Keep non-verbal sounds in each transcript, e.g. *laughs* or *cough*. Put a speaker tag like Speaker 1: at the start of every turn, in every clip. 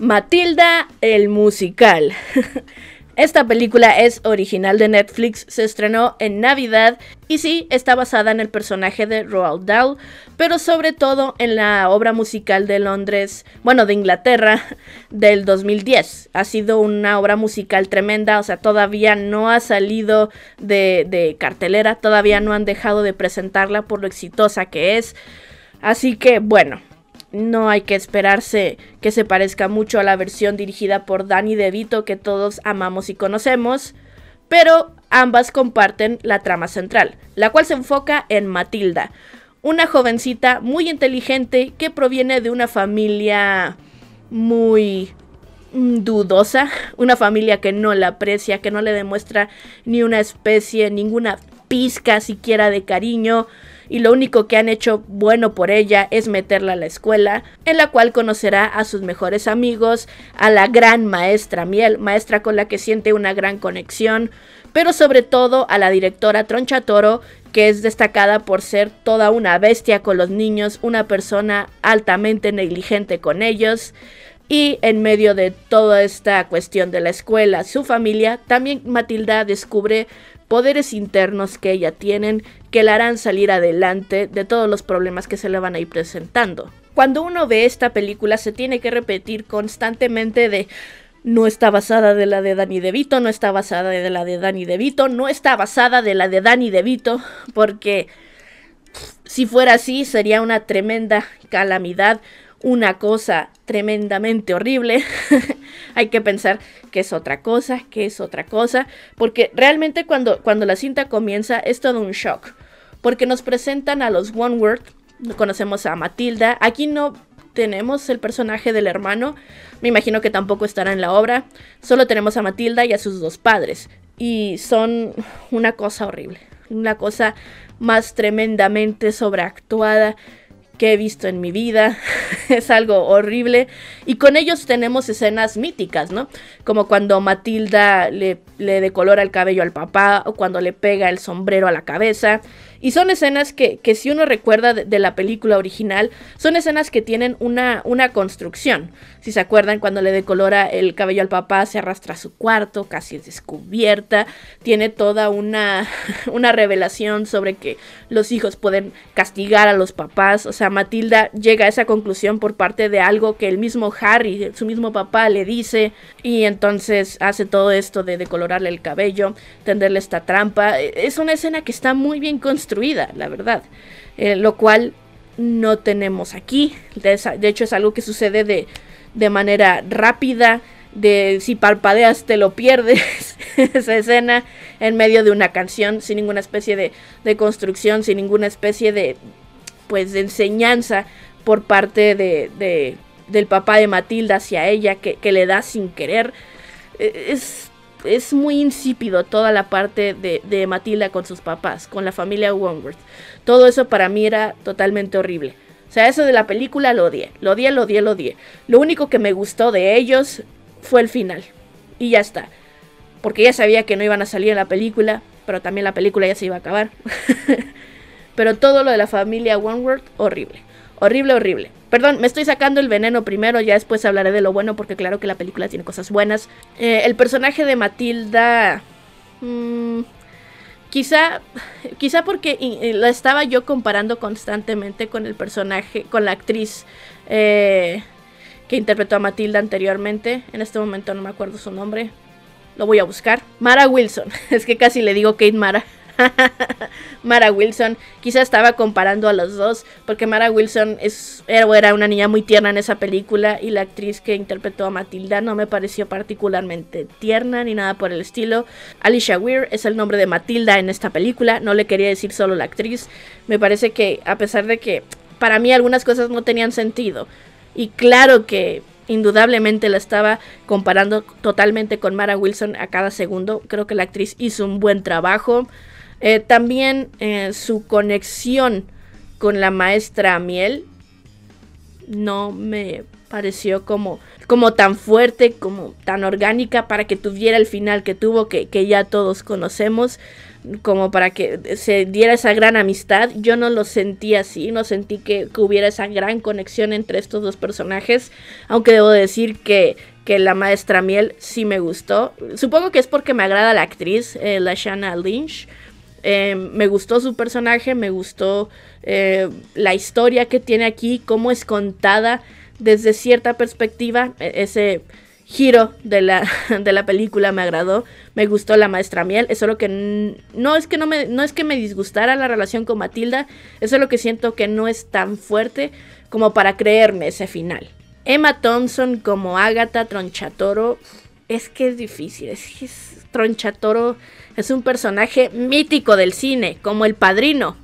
Speaker 1: Matilda el musical. *laughs* Esta película es original de Netflix, se estrenó en Navidad y sí, está basada en el personaje de Roald Dahl, pero sobre todo en la obra musical de Londres, bueno, de Inglaterra, *laughs* del 2010. Ha sido una obra musical tremenda, o sea, todavía no ha salido de, de cartelera, todavía no han dejado de presentarla por lo exitosa que es. Así que, bueno, no hay que esperarse que se parezca mucho a la versión dirigida por Danny DeVito que todos amamos y conocemos, pero ambas comparten la trama central, la cual se enfoca en Matilda, una jovencita muy inteligente que proviene de una familia muy mm, dudosa, una familia que no la aprecia, que no le demuestra ni una especie, ninguna pizca siquiera de cariño, y lo único que han hecho bueno por ella es meterla a la escuela, en la cual conocerá a sus mejores amigos, a la gran maestra Miel, maestra con la que siente una gran conexión, pero sobre todo a la directora Tronchatoro, que es destacada por ser toda una bestia con los niños, una persona altamente negligente con ellos. Y en medio de toda esta cuestión de la escuela, su familia, también Matilda descubre poderes internos que ella tienen que la harán salir adelante de todos los problemas que se le van a ir presentando. Cuando uno ve esta película se tiene que repetir constantemente de no está basada de la de Danny DeVito, no está basada de la de Danny DeVito, no está basada de la de Danny DeVito, porque si fuera así sería una tremenda calamidad una cosa tremendamente horrible. *laughs* Hay que pensar que es otra cosa, que es otra cosa, porque realmente cuando, cuando la cinta comienza es todo un shock, porque nos presentan a los One World. conocemos a Matilda, aquí no tenemos el personaje del hermano, me imagino que tampoco estará en la obra, solo tenemos a Matilda y a sus dos padres, y son una cosa horrible, una cosa más tremendamente sobreactuada, que he visto en mi vida. *laughs* es algo horrible. Y con ellos tenemos escenas míticas, ¿no? Como cuando Matilda le, le decolora el cabello al papá o cuando le pega el sombrero a la cabeza. Y son escenas que, si uno recuerda de, la película original, son escenas que tienen una, una construcción. Si se acuerdan, cuando le decolora el cabello al papá, se arrastra a su cuarto, casi es descubierta, tiene toda una, *laughs* una revelación sobre que los hijos pueden castigar a los papás. O sea, Matilda llega a esa conclusión por parte de algo que el mismo Harry, su mismo papá, le dice. Y entonces hace todo esto de decolorarle el cabello, tenderle esta trampa. E, es una escena que está muy bien construida la verdad. Eh, lo cual no tenemos aquí. De, hecho, es algo que sucede de, de manera rápida. De si parpadeas te lo pierdes. *laughs* esa escena en medio de una canción. Sin ninguna especie de, construcción. Sin ninguna especie de. Pues de enseñanza. Por parte de, del papá de Matilda hacia ella. Que, que le da sin querer. Eh, es es muy insípido toda la parte de, Matilda con sus papás, con la familia Wongworth. Todo eso para mí era totalmente horrible. O sea, eso de la película lo odié, lo odié, lo odié, lo odié. Lo único que me gustó de ellos fue el final. Y ya está. Porque ya sabía que no iban a salir en la película, pero también la película ya se iba a acabar. *laughs* pero todo lo de la familia Wongworth, horrible. Horrible, horrible. Perdón, me estoy sacando el veneno primero, ya después hablaré de lo bueno, porque claro que la película tiene cosas buenas. Eh, el personaje de Matilda... Mm, quizá, quizá porque la estaba yo comparando constantemente con el personaje, con la actriz eh, que interpretó a Matilda anteriormente. En este momento no me acuerdo su nombre. Lo voy a buscar. Mara Wilson. *laughs* Es que casi le digo Kate Mara. *laughs* Mara Wilson. Quizá estaba comparando a los dos, porque Mara Wilson es, era una niña muy tierna en esa película y la actriz que interpretó a Matilda no me pareció particularmente tierna ni nada por el estilo. Alicia Weir es el nombre de Matilda en esta película, no le quería decir solo la actriz. Me parece que a pesar de que para mí algunas cosas no tenían sentido, y claro que indudablemente la estaba comparando totalmente con Mara Wilson a cada segundo. Creo que la actriz hizo un buen trabajo. Eh, también eh, su conexión con la maestra Miel no me pareció como, como tan fuerte, como tan orgánica para que tuviera el final que tuvo, que, ya todos conocemos, como para que se diera esa gran amistad. Yo no lo sentí así, no sentí que, hubiera esa gran conexión entre estos dos personajes, aunque debo decir que, la maestra Miel sí me gustó. Supongo que es porque me agrada la actriz, la eh, la Lynch. Em, me gustó su personaje, me gustó eh, la historia que tiene aquí, cómo es contada desde cierta perspectiva. E, ese giro de la, *laughs* de la película me agradó, me gustó la maestra miel, eso es lo que no es que no me, no es que me disgustara la relación con Matilda, eso es lo que siento que no es tan fuerte como para creerme ese final. Emma Thompson como Agatha Tronchatoro es que es difícil, es que es Tronchatoro es un personaje mítico del cine, como el padrino.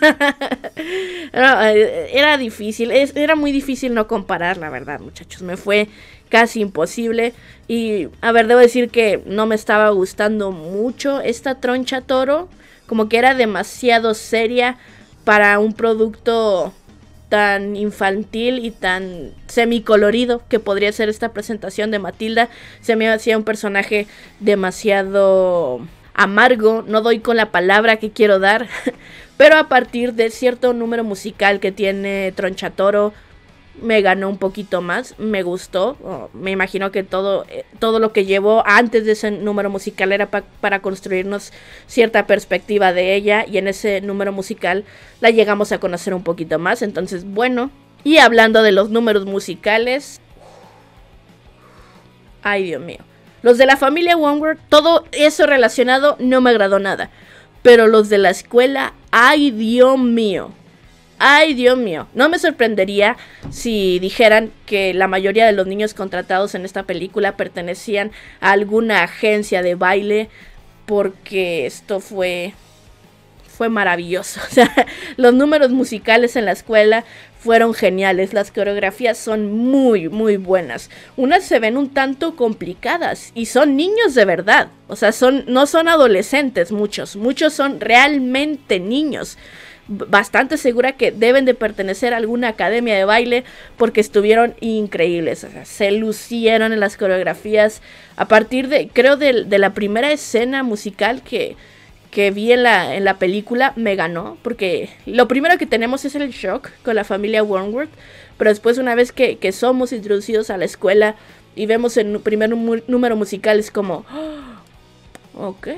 Speaker 1: *laughs* Eh, era difícil, era muy difícil no comparar, la verdad, muchachos. Me fue casi imposible. Y a ver, debo decir que no me estaba gustando mucho esta troncha toro como que era demasiado seria para un producto tan infantil y tan semicolorido que podría ser esta presentación de Matilda. Se me hacía un personaje demasiado amargo, no doy con la palabra que quiero dar, *laughs* pero a partir de cierto número musical que tiene Tronchatoro, me ganó un poquito más, me gustó. me imagino que todo, eh, todo lo que llevó antes de ese número musical era para construirnos cierta perspectiva de ella y en ese número musical la llegamos a conocer un poquito más. Entonces, bueno. Y hablando de los números musicales... Ay, Dios mío. Los de la familia Wongworth, todo eso relacionado no me agradó nada. Pero los de la escuela, ay, Dios mío. Ay, Dios mío, no me sorprendería si dijeran que la mayoría de los niños contratados en esta película pertenecían a alguna agencia de baile porque esto fue fue maravilloso. *laughs* O sea, los números musicales en la escuela fueron geniales, las coreografías son muy, muy buenas. Unas se ven un tanto complicadas y son niños de verdad. O sea, son, no son adolescentes muchos, muchos son realmente niños bastante segura que deben de pertenecer a alguna academia de baile porque estuvieron increíbles, se lucieron en las coreografías a partir de, creo, de, la primera escena musical que, que vi en la, en la película me ganó, porque lo primero que tenemos es el shock con la familia Wormwood, pero después una vez que, somos introducidos a la escuela y vemos el primer número musical es como, *gasps* ok,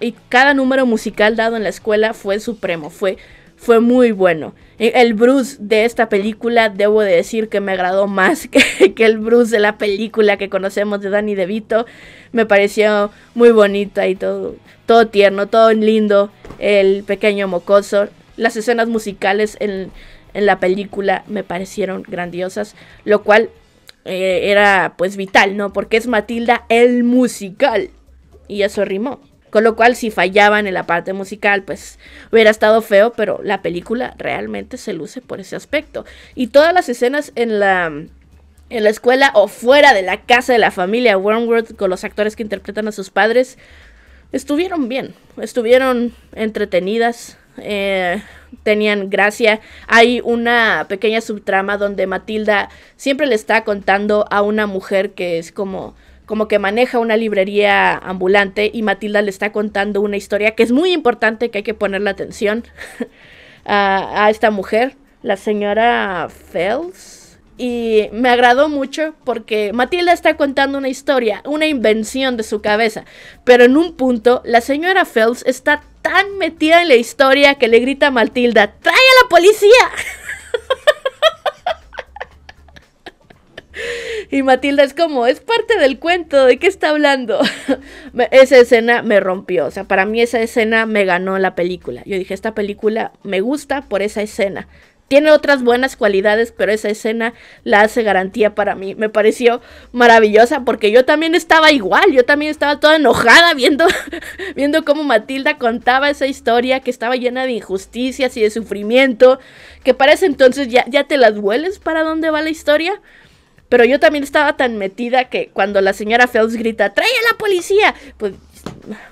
Speaker 1: y cada número musical dado en la escuela fue supremo, fue, fue muy bueno. El Bruce de esta película, debo de decir que me agradó más *laughs* que, el Bruce de la película que conocemos de Danny DeVito. Me pareció muy bonita y todo, todo tierno, todo lindo. El pequeño mocoso. Las escenas musicales en, la película me parecieron grandiosas, lo cual eh, era pues vital, ¿no? Porque es Matilda el musical. Y eso rimó. Con lo cual, si fallaban en la parte musical, pues hubiera estado feo, pero la película realmente se luce por ese aspecto. Y todas las escenas en la en la escuela o fuera de la casa de la familia Wormwood con los actores que interpretan a sus padres estuvieron bien, estuvieron entretenidas, eh, tenían gracia. Hay una pequeña subtrama donde Matilda siempre le está contando a una mujer que es como como que maneja una librería ambulante y Matilda le está contando una historia que es muy importante, que hay que ponerle atención *laughs* a, esta mujer, la señora Fels. Y me agradó mucho porque Matilda está contando una historia, una invención de su cabeza. Pero en un punto, la señora Fels está tan metida en la historia que le grita a Matilda, ¡Trae a la policía! *laughs* Y Matilda es como, es parte del cuento, ¿de qué está hablando? *laughs* esa escena me rompió, o sea, para mí esa escena me ganó la película. Yo dije, esta película me gusta por esa escena. Tiene otras buenas cualidades, pero esa escena la hace garantía para mí. Me pareció maravillosa porque yo también estaba igual, yo también estaba toda enojada viendo, *laughs* viendo cómo Matilda contaba esa historia que estaba llena de injusticias y de sufrimiento, que parece entonces ya, ya te las hueles para dónde va la historia. Pero yo también estaba tan metida que cuando la señora Phelps grita, ¡Trae a la policía! Pues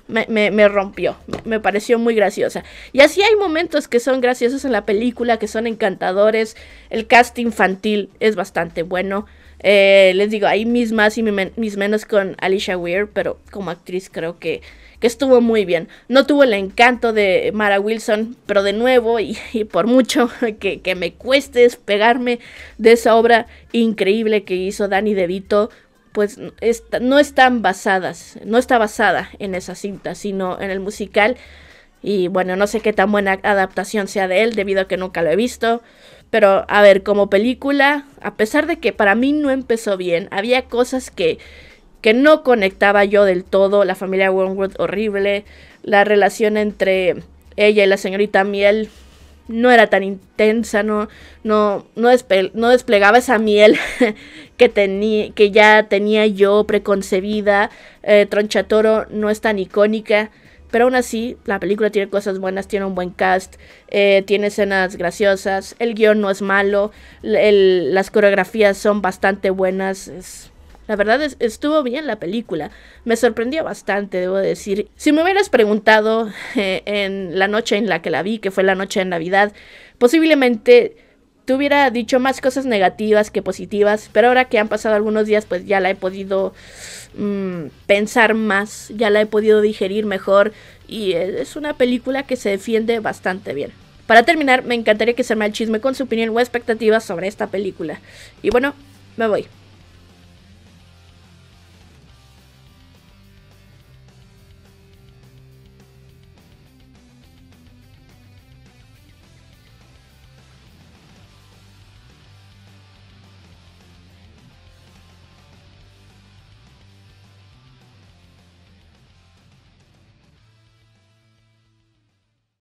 Speaker 1: me, rompió, me, me, pareció muy graciosa. Y así hay momentos que son graciosos en la película, que son encantadores, el cast infantil es bastante bueno. Eh, les digo, hay mis más y mis menos con Alicia Weir, pero como actriz creo que, estuvo muy bien. No tuvo el encanto de Mara Wilson, pero de nuevo, y, por mucho *laughs* que, me cueste despegarme de esa obra increíble que hizo Danny DeVito, pues no están basadas, no está basada en esa cinta, sino en el musical. Y bueno, no sé qué tan buena adaptación sea de él, debido a que nunca lo he visto. Pero a ver, como película, a pesar de que para mí no empezó bien, había cosas que, no conectaba yo del todo, la familia Wormwood horrible, la relación entre ella y la señorita Miel no era tan intensa, no, no, no, no desplegaba esa miel *laughs* que, que ya tenía yo preconcebida. Eh, Tronchatoro no es tan icónica. Pero aún así, la película tiene cosas buenas, tiene un buen cast, eh, tiene escenas graciosas, el guión no es malo, las coreografías son bastante buenas. la verdad es, estuvo bien la película, me sorprendió bastante, debo decir. Si me hubieras preguntado eh, en la noche en la que la vi, que fue la noche de Navidad, posiblemente Tuviera hubiera dicho más cosas negativas que positivas, pero ahora que han pasado algunos días, pues ya la he podido mm, pensar más, ya la he podido digerir mejor y es una película que se defiende bastante bien. Para terminar, me encantaría que se me el chisme con su opinión o expectativas sobre esta película. Y bueno, me voy.